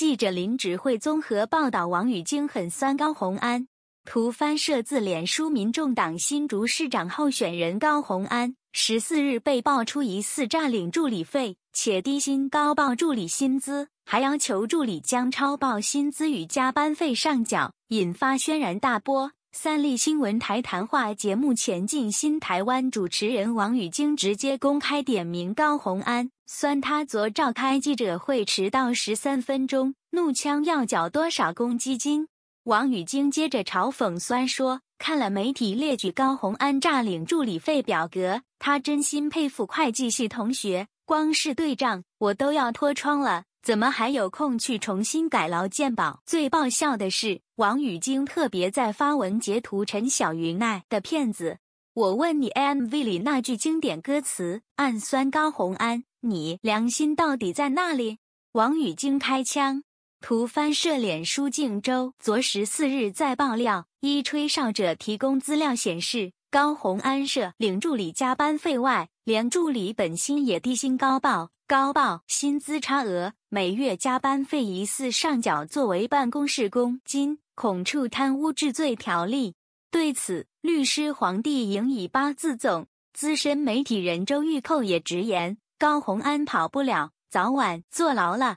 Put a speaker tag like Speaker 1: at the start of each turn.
Speaker 1: 记者林指挥综合报道：王宇晶很酸高红安。图翻摄自脸书民众党新竹市长候选人高红安十四日被爆出疑似占领助理费，且低薪高报助理薪资，还要求助理将超报薪资与加班费上缴，引发轩然大波。三立新闻台谈话节目《前进新台湾》主持人王宇晶直接公开点名高红安，酸他昨召开记者会迟到十三分钟，怒呛要缴多少公积金。王宇晶接着嘲讽酸说，看了媒体列举高红安诈领助理费表格，他真心佩服会计系同学，光是对账，我都要脱窗了。怎么还有空去重新改劳鉴宝？最爆笑的是，王语晶特别在发文截图陈小云奈的骗子。我问你，MV 里那句经典歌词“暗酸高洪安”，你良心到底在哪里？王语晶开枪。图翻摄脸书靖州昨十四日再爆料，一吹哨者提供资料显示，高洪安社领助理加班费外。连助理本薪也低薪高报，高报薪资差额，每月加班费疑似上缴作为办公室工金，恐触贪污治罪条例。对此，律师黄帝颖以八字总资深媒体人周玉蔻也直言：高红安跑不了，早晚坐牢了。